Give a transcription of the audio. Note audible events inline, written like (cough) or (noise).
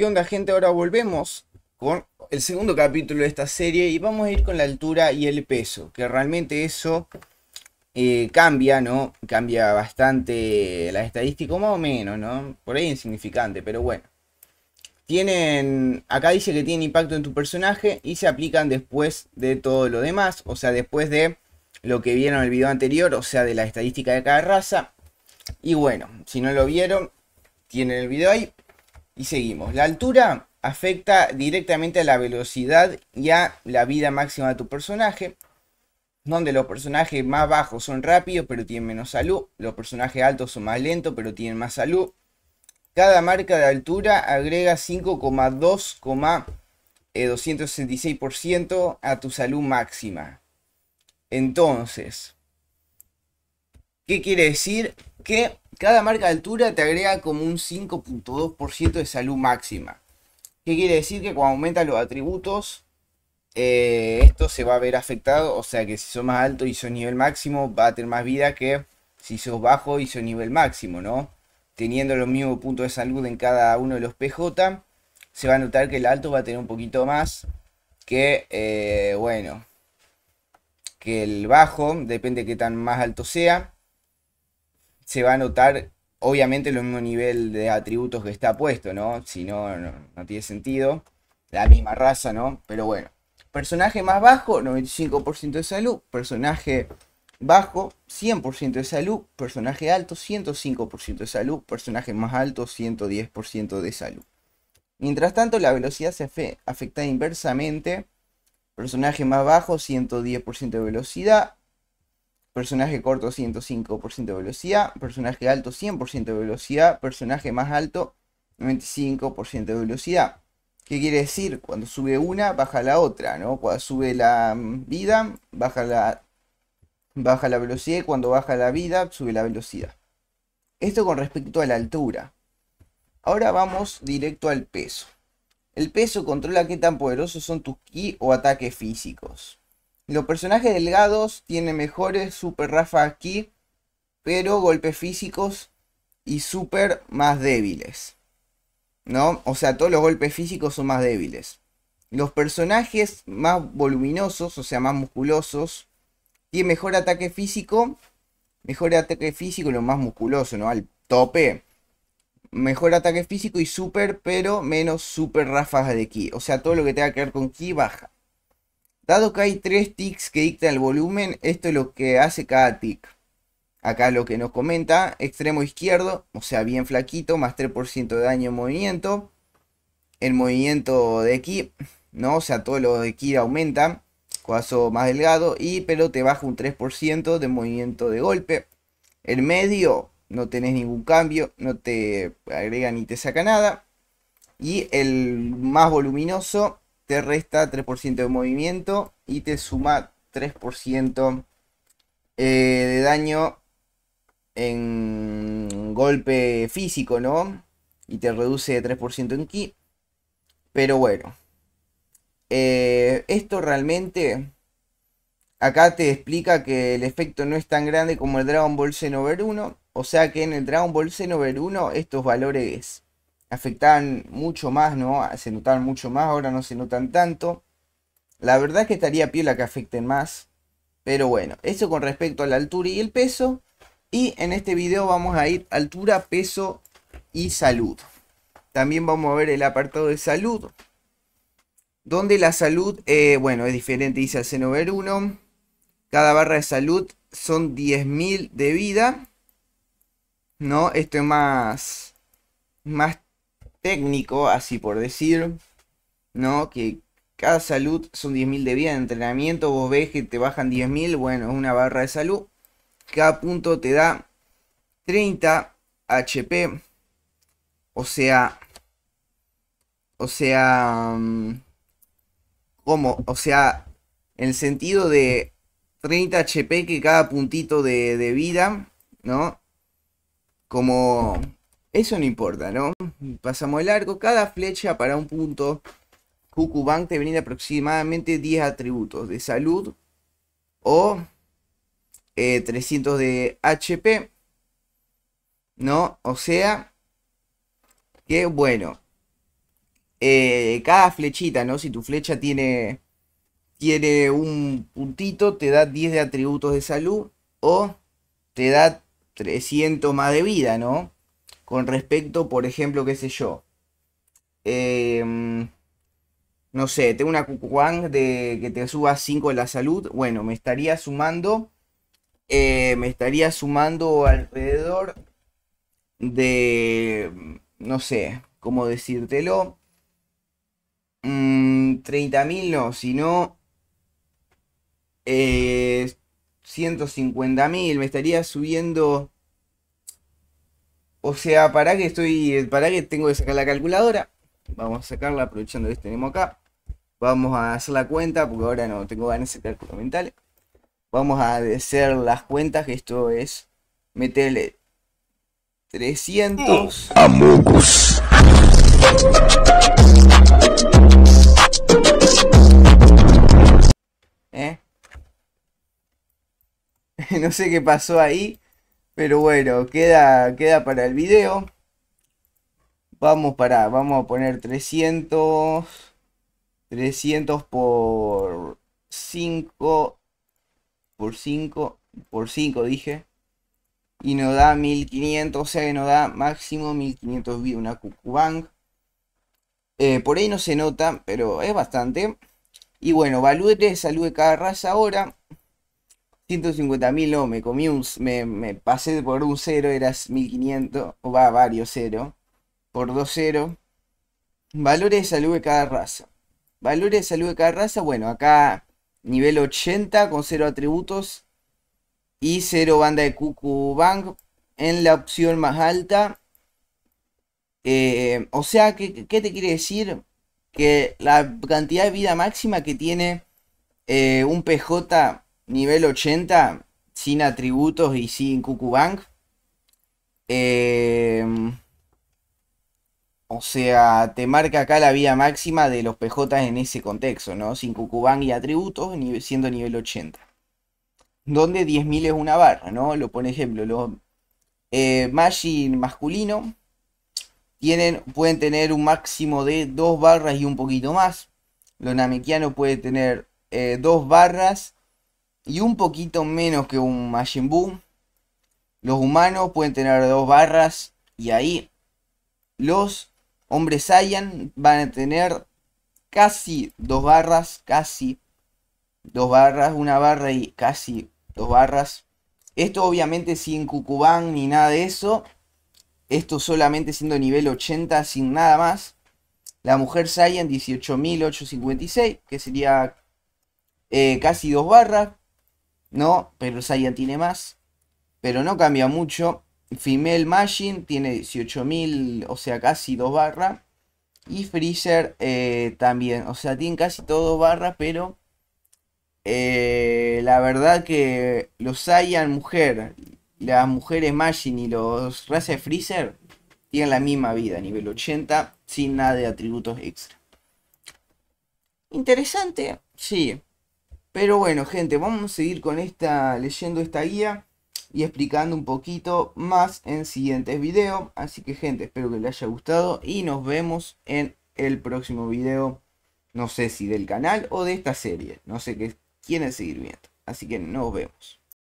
¿Qué onda gente? Ahora volvemos con el segundo capítulo de esta serie y vamos a ir con la altura y el peso, que realmente eso eh, cambia, ¿no? Cambia bastante la estadística, más o menos, ¿no? Por ahí insignificante, pero bueno. Tienen, acá dice que tienen impacto en tu personaje y se aplican después de todo lo demás, o sea, después de lo que vieron en el video anterior, o sea, de la estadística de cada raza. Y bueno, si no lo vieron, tienen el video ahí y seguimos. La altura afecta directamente a la velocidad y a la vida máxima de tu personaje. Donde los personajes más bajos son rápidos pero tienen menos salud. Los personajes altos son más lentos pero tienen más salud. Cada marca de altura agrega 5,2,266% eh, a tu salud máxima. Entonces, ¿Qué quiere decir? Que cada marca de altura te agrega como un 5.2% de salud máxima. ¿Qué quiere decir? Que cuando aumentan los atributos, eh, esto se va a ver afectado. O sea que si sos más alto y sos nivel máximo, va a tener más vida que si sos bajo y sos nivel máximo, ¿no? Teniendo los mismos puntos de salud en cada uno de los PJ, se va a notar que el alto va a tener un poquito más que, eh, bueno, que el bajo, depende de qué tan más alto sea se va a notar obviamente el mismo nivel de atributos que está puesto, ¿no? Si no, no, tiene sentido. La misma raza, ¿no? Pero bueno. Personaje más bajo, 95% de salud. Personaje bajo, 100% de salud. Personaje alto, 105% de salud. Personaje más alto, 110% de salud. Mientras tanto, la velocidad se afecta inversamente. Personaje más bajo, 110% de velocidad. Personaje corto 105% de velocidad. Personaje alto 100% de velocidad. Personaje más alto 95% de velocidad. ¿Qué quiere decir? Cuando sube una, baja la otra, ¿no? Cuando sube la mm, vida, baja la, baja la velocidad. Y cuando baja la vida, sube la velocidad. Esto con respecto a la altura. Ahora vamos directo al peso. El peso controla qué tan poderosos son tus ki o ataques físicos. Los personajes delgados tienen mejores super rafa aquí, pero golpes físicos y super más débiles. ¿No? O sea, todos los golpes físicos son más débiles. Los personajes más voluminosos, o sea, más musculosos, tienen mejor ataque físico. Mejor ataque físico, lo más musculoso, ¿no? Al tope. Mejor ataque físico y super, pero menos super rafas de ki. O sea, todo lo que tenga que ver con ki baja. Dado que hay tres ticks que dictan el volumen, esto es lo que hace cada tick. Acá lo que nos comenta, extremo izquierdo, o sea, bien flaquito, más 3% de daño en movimiento. El movimiento de aquí. ¿no? O sea, todo lo de aquí aumenta, Cuaso más delgado, y pero te baja un 3% de movimiento de golpe. El medio, no tenés ningún cambio, no te agrega ni te saca nada. Y el más voluminoso, te resta 3% de movimiento y te suma 3% eh, de daño en golpe físico, ¿no? Y te reduce 3% en ki. Pero bueno. Eh, esto realmente... Acá te explica que el efecto no es tan grande como el Dragon Ball Xenoverse 1. O sea que en el Dragon Ball Xenoverse 1 estos valores afectaban mucho más, ¿no? Se notaban mucho más, ahora no se notan tanto. La verdad que estaría la que afecten más. Pero bueno, eso con respecto a la altura y el peso. Y en este video vamos a ir altura, peso y salud. También vamos a ver el apartado de salud. Donde la salud, eh, bueno, es diferente, dice al ver 1. Cada barra de salud son 10.000 de vida. ¿No? Esto es más, más técnico, así por decir, ¿no? Que cada salud son 10.000 de vida. de entrenamiento vos ves que te bajan 10.000, bueno, una barra de salud. Cada punto te da 30 HP. O sea, o sea, mm, ¿cómo? O sea, en el sentido de 30 HP que cada puntito de, de vida, ¿no? Como eso no importa, ¿no? Pasamos el arco. Cada flecha para un punto. Cucubank te viene aproximadamente 10 atributos de salud o 300 eh, de HP. ¿No? O sea, que bueno. Eh, cada flechita, ¿no? Si tu flecha tiene, tiene un puntito, te da 10 de atributos de salud o te da 300 más de vida, ¿no? con respecto, por ejemplo, qué sé yo. Em, no sé, tengo una cucuán de que te suba 5 en la salud. Bueno, me estaría sumando. Eh, me estaría sumando alrededor de. No sé, cómo decírtelo. 30.000 mm, no, sino. Eh, 150.000. Me estaría subiendo o sea, para que estoy. Para que tengo que sacar la calculadora. Vamos a sacarla aprovechando que tenemos acá. Vamos a hacer la cuenta, porque ahora no tengo ganas de cálculos mentales. Vamos a hacer las cuentas, que esto es meterle 300 a ¿Eh? (laughs) no sé qué pasó ahí. Pero bueno, queda, queda para el video. Vamos para, vamos a poner 300. 300 por 5. Por 5. Por 5 dije. Y nos da 1500, o sea que nos da máximo 1500 una cucubank. Eh, por ahí no se nota, pero es bastante. Y bueno, salud salude cada raza ahora. 150.000, no, me comí un, me, pasé por un cero, eras 1500, o va, varios cero, por 2 0. Valores de salud de cada raza. Valores de salud de cada raza, bueno, acá nivel 80 con cero atributos y cero banda de Cuckoo Bank en la opción más alta. Eh, o sea, ¿qué, te quiere decir? Que la cantidad de vida máxima que tiene eh, un PJ nivel 80, sin atributos y sin Cucubank. Em, o sea, te marca acá la vía máxima de los PJ en ese contexto, ¿no? Sin Cucubank y atributos, siendo nivel 80. Donde 10.000 es una barra, ¿no? Lo pone ejemplo, los eh, masculino tienen, pueden tener un máximo de dos barras y un poquito más. Los Namekianos puede tener eh, dos barras y un poquito menos que un Majin boom Los humanos pueden tener dos barras y ahí los hombres Saiyan van a tener casi dos barras, casi dos barras, una barra y casi dos barras. Esto obviamente sin Cucubán ni nada de eso. Esto solamente siendo nivel 80 sin nada más. La mujer Saiyan 18.856, que sería eh, casi dos barras. ¿no? Pero Saiyan tiene más. Pero no cambia mucho. Female Machine tiene 18.000, o sea, casi 2 barras. Y Freezer eh, también, o sea, tiene casi todo barras, pero eh, la verdad que los Saiyan mujer, las mujeres Machine y los Races Freezer tienen la misma vida, nivel 80, sin nada de atributos extra. Interesante, sí, pero bueno, gente, vamos a seguir con esta, leyendo esta guía y explicando un poquito más en siguientes videos. Así que gente, espero que les haya gustado y nos vemos en el próximo video. No sé si del canal o de esta serie. No sé qué quieren seguir viendo. Así que nos vemos.